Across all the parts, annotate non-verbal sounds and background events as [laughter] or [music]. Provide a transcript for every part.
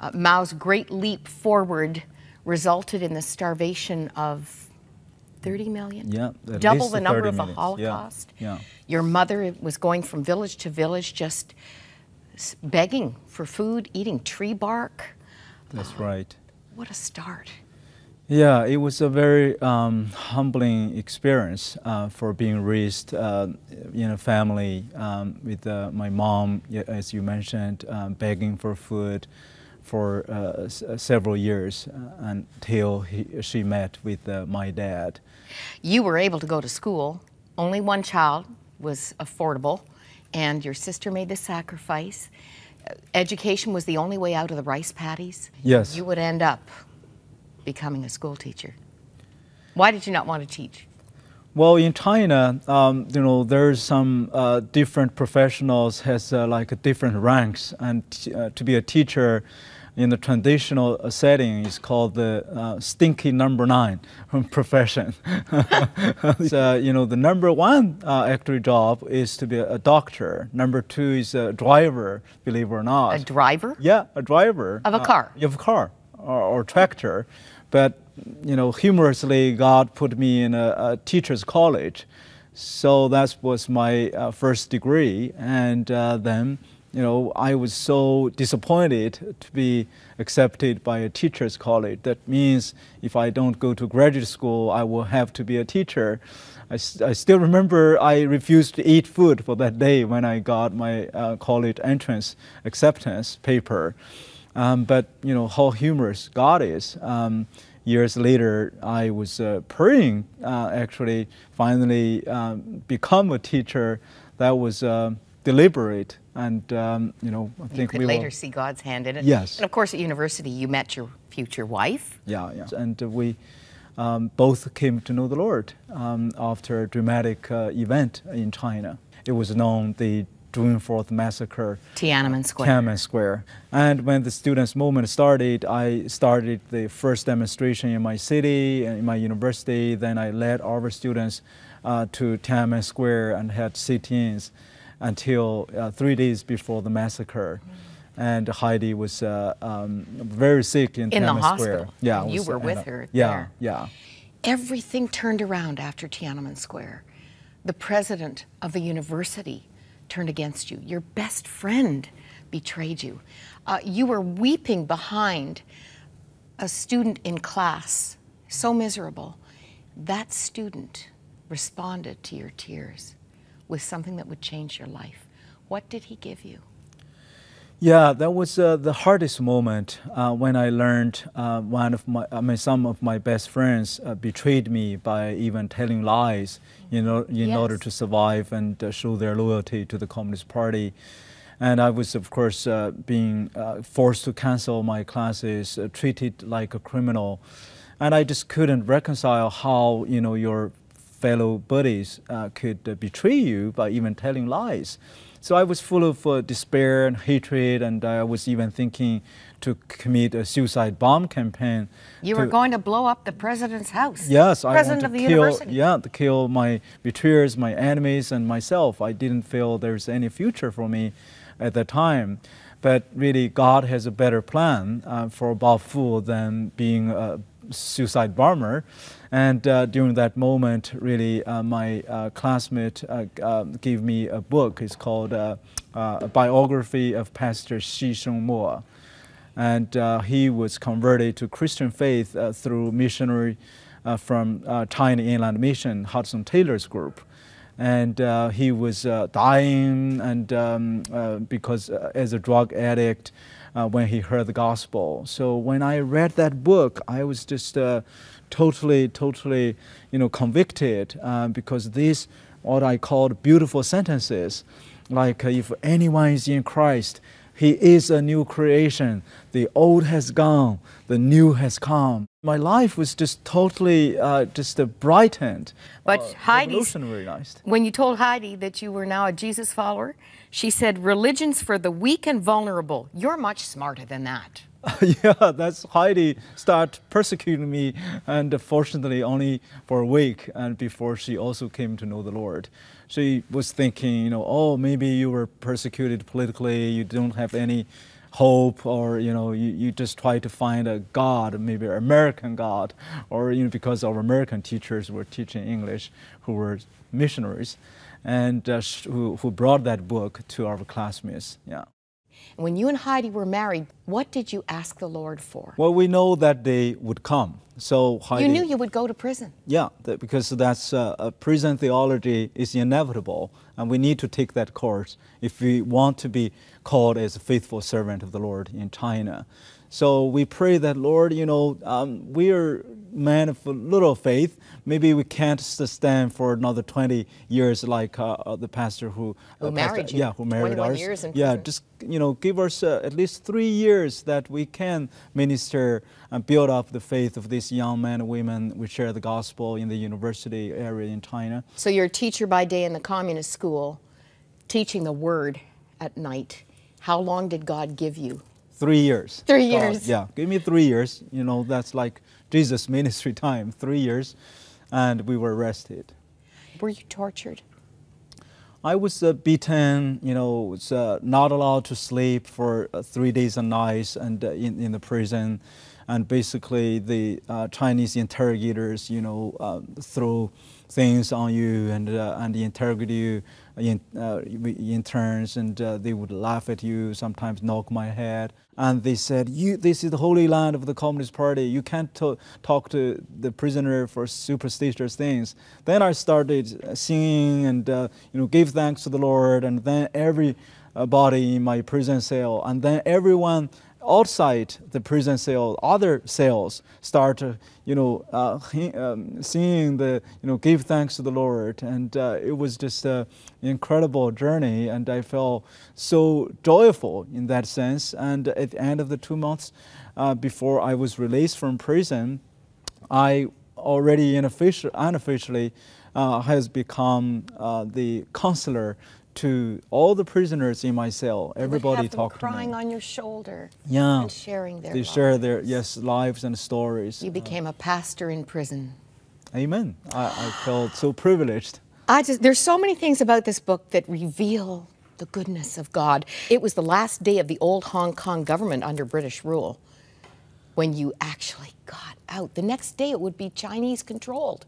Uh, Mao's great leap forward resulted in the starvation of 30 million? Yeah, double the number of the Holocaust. Yeah, yeah. Your mother was going from village to village just begging for food, eating tree bark. That's uh, right. What a start. Yeah, it was a very um, humbling experience uh, for being raised uh, in a family um, with uh, my mom, as you mentioned, uh, begging for food for uh, uh, several years uh, until he, she met with uh, my dad. You were able to go to school. Only one child was affordable, and your sister made the sacrifice. Education was the only way out of the rice paddies. Yes. You would end up becoming a school teacher. Why did you not want to teach? Well, in China, um, you know, there's some uh, different professionals has uh, like different ranks, and uh, to be a teacher, in the traditional uh, setting is called the uh, stinky number nine [laughs] profession. [laughs] so, you know, the number one uh, job is to be a doctor. Number two is a driver, believe it or not. A driver? Yeah, a driver. Of a uh, car? of a car or, or tractor. But, you know, humorously, God put me in a, a teacher's college. So that was my uh, first degree. And uh, then you know, I was so disappointed to be accepted by a teacher's college. That means if I don't go to graduate school, I will have to be a teacher. I, I still remember I refused to eat food for that day when I got my uh, college entrance acceptance paper. Um, but, you know, how humorous God is. Um, years later, I was uh, praying, uh, actually, finally um, become a teacher. That was uh, deliberate. And um, you know, I think you could we later will... see God's hand in it. Yes. And of course, at university, you met your future wife. Yeah, yeah. And uh, we um, both came to know the Lord um, after a dramatic uh, event in China. It was known the June 4th massacre. Tiananmen Square. Tiananmen Square. And when the students' movement started, I started the first demonstration in my city, in my university. Then I led our students uh, to Tiananmen Square and had sit-ins until uh, three days before the massacre. And Heidi was uh, um, very sick in, in Tiananmen the hospital. Square. Yeah, was, you were uh, with her. Yeah, there. yeah. Everything turned around after Tiananmen Square. The president of the university turned against you. Your best friend betrayed you. Uh, you were weeping behind a student in class, so miserable. That student responded to your tears with something that would change your life. What did he give you? Yeah, that was uh, the hardest moment uh, when I learned uh, one of my, I mean, some of my best friends uh, betrayed me by even telling lies, you know, in yes. order to survive and uh, show their loyalty to the Communist Party. And I was, of course, uh, being forced to cancel my classes, treated like a criminal. And I just couldn't reconcile how, you know, your fellow buddies uh, could uh, betray you by even telling lies. So I was full of uh, despair and hatred, and I was even thinking to commit a suicide bomb campaign. You to, were going to blow up the president's house. Yes, President I want to of the kill, university. Yeah, to kill my betrayers, my enemies, and myself. I didn't feel there's any future for me at that time. But really, God has a better plan uh, for a Fu than being a suicide bomber. And uh, during that moment, really, uh, my uh, classmate uh, uh, gave me a book. It's called uh, A Biography of Pastor Xi Shengmo. And he was converted to Christian faith through missionary from uh, Tiny Inland Mission, Hudson Taylor's group. And he was dying and um, because as a drug addict, uh, when he heard the gospel. So when I read that book, I was just uh, totally, totally, you know, convicted uh, because these, what I called beautiful sentences, like uh, if anyone is in Christ, he is a new creation. The old has gone, the new has come. My life was just totally uh, just a brightened. But uh, Heidi, when you told Heidi that you were now a Jesus follower, she said, "Religion's for the weak and vulnerable. You're much smarter than that." [laughs] yeah, that's Heidi started persecuting me, and fortunately only for a week, and before she also came to know the Lord. She was thinking, you know, oh, maybe you were persecuted politically, you don't have any hope or you know you, you just try to find a god maybe an american god or you know because our american teachers were teaching english who were missionaries and uh, who, who brought that book to our classmates yeah when you and Heidi were married, what did you ask the Lord for? Well, we know that they would come. So Heidi, you knew you would go to prison. Yeah, because that's uh, prison theology is inevitable and we need to take that course if we want to be called as a faithful servant of the Lord in China. So we pray that, Lord, you know, um, we are men of little faith. Maybe we can't sustain for another 20 years like uh, uh the pastor who, uh, who uh, married pastor, you. Yeah, who married ours. yeah, just, you know, give us uh, at least three years that we can minister and build up the faith of these young men and women. We share the gospel in the university area in China. So you're a teacher by day in the communist school school teaching the word at night. How long did God give you? Three years. Three years. God, yeah, give me three years. You know, that's like Jesus' [laughs] ministry time, three years, and we were arrested. Were you tortured? I was uh, beaten, you know, was, uh, not allowed to sleep for uh, three days and nights and uh, in, in the prison. And basically the uh, Chinese interrogators, you know, um, through things on you and uh, and interrogate you uh, in, uh, turns and uh, they would laugh at you sometimes knock my head and they said you this is the holy land of the communist party you can't talk to the prisoner for superstitious things then i started uh, singing and uh, you know give thanks to the lord and then every uh, body in my prison cell and then everyone outside the prison cell, other cells start, uh, you know, uh, um, seeing the, you know, give thanks to the Lord. And uh, it was just an incredible journey. And I felt so joyful in that sense. And at the end of the two months uh, before I was released from prison, I already unofficially uh, has become uh, the counselor to all the prisoners in my cell. Everybody talked to me. Crying on your shoulder. Yeah. And sharing their. They lives. share their yes lives and stories. You became uh, a pastor in prison. Amen. I, I felt so privileged. I just there's so many things about this book that reveal the goodness of God. It was the last day of the old Hong Kong government under British rule when you actually got out. The next day it would be Chinese controlled.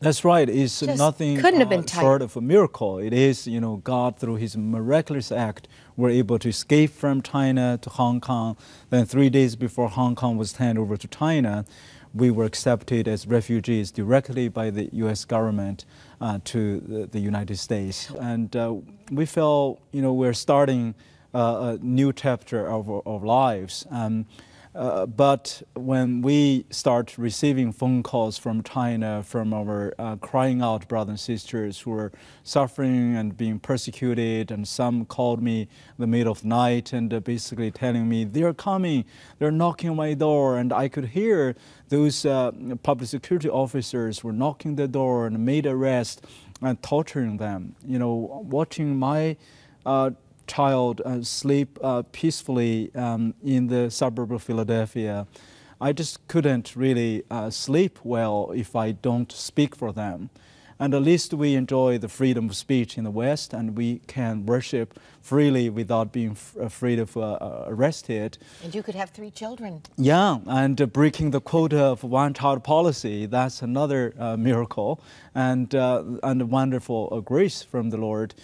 That's right. It's Just nothing couldn't have uh, been uh, short of a miracle. It is, you know, God through His miraculous act were able to escape from China to Hong Kong. Then three days before Hong Kong was handed over to China, we were accepted as refugees directly by the U.S. government uh, to the, the, United States, and uh, we felt, you know, we're starting uh, a new chapter of our lives. Um, uh, but when we start receiving phone calls from China, from our uh, crying out brothers and sisters who are suffering and being persecuted, and some called me in the middle of the night and uh, basically telling me they're coming, they're knocking on my door, and I could hear those uh, public security officers were knocking the door and made arrest and torturing them. You know, watching my uh, child uh, sleep uh, peacefully um, in the suburb of Philadelphia. I just couldn't really uh, sleep well if I don't speak for them. And at least we enjoy the freedom of speech in the West and we can worship freely without being uh, afraid of uh, uh, arrested. And you could have three children. Yeah, and uh, breaking the quota of one child policy, that's another uh, miracle and, uh, and wonderful grace from the Lord.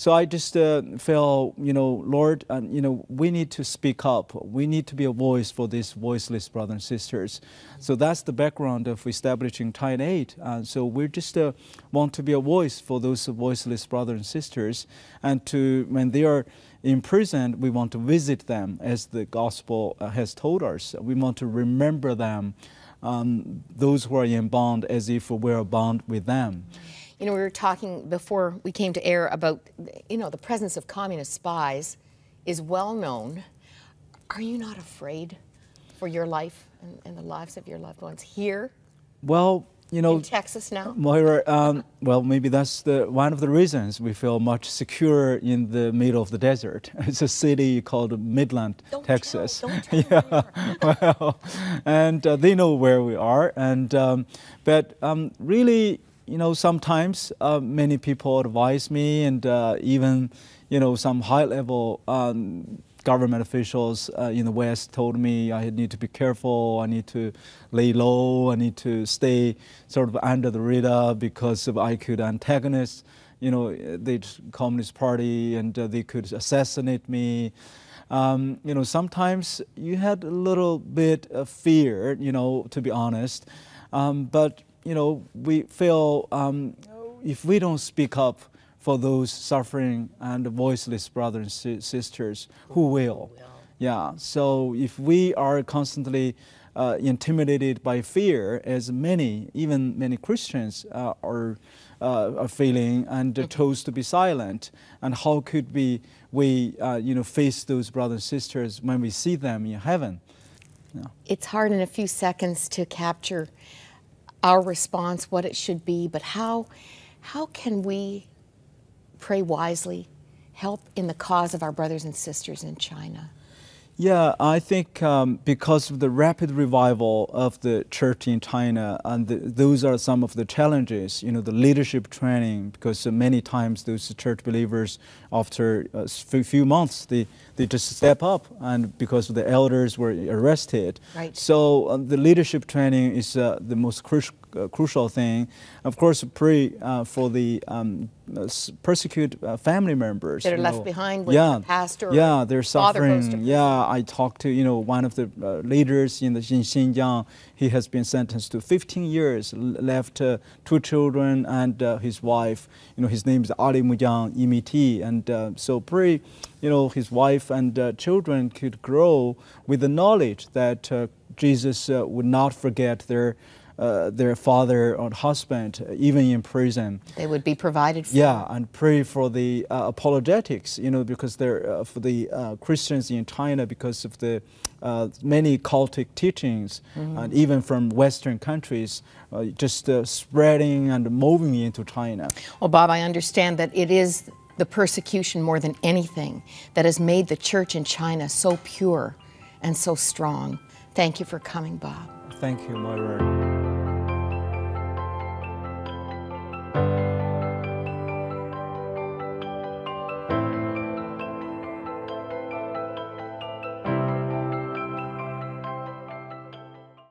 So I just uh, you know, Lord, you know, we need to speak up. We need to be a voice for these voiceless brothers and sisters. So that's the background of establishing Tide Aid. And so we just uh, want to be a voice for those voiceless brothers and sisters, and to when they are imprisoned, we want to visit them, as the gospel uh, has told us. We want to remember them, um, those who are in bond, as if we are bound with them. You know, we were talking before we came to air about, you know, the presence of communist spies is well known. Are you not afraid for your life and, and the lives of your loved ones here? Well, you know, in Texas now. Moira, um, well, maybe that's the, one of the reasons we feel much secure in the middle of the desert. [laughs] It's a city called Midland, don't Texas. Tell, [laughs] tell yeah, [laughs] well, and uh, they know where we are. And um, but um, really, you know, sometimes uh, many people advise me and uh, even, you know, some high-level um, government officials uh, in the West told me I need to be careful, I need to lay low, I need to stay sort of under the radar because of I could antagonize, you know, the Communist Party, and uh, they could assassinate me. Um, you know, sometimes you had a little bit of fear, you know, to be honest. Um, but you know, we feel um, if we don't speak up for those suffering and voiceless brothers and sisters, who will? Yeah. So if we are constantly uh, intimidated by fear, as many, even many Christians uh, are, uh, are feeling and okay. chose to be silent. And how could we, we uh, you know, face those brothers and sisters when we see them in heaven? Yeah. It's hard in a few seconds to capture our response, what it should be, but how, how can we pray wisely, help in the cause of our brothers and sisters in China? Yeah, I think um, because of the rapid revival of the church in China, and the, those are some of the challenges. You know, the leadership training, because many times those church believers, after a few months, they, they just step up, and because the elders were arrested. Right. So um, the leadership training is uh, the most cru crucial thing. Of course, pray uh, for the um, persecuted uh, family members that are left know. behind with yeah. the pastor yeah they're suffering yeah i talked to you know one of the uh, leaders in the in xinjiang he has been sentenced to 15 years left two children and his wife you know his name is ali mujang imiti and so pray you know, his wife and uh, children could grow with the knowledge that uh, Jesus uh, would not forget their uh, their father or husband, uh, even in prison. They would be provided for. Yeah, and pray for the uh, apologetics, you know, because they're uh, for the Christians in China because of the many cultic teachings, mm. and even from Western countries, just spreading and moving into China. Well, Bob, I understand that it is the persecution more than anything that has made the church in China so pure and so strong. Thank you for coming, Bob. Thank you, Moira.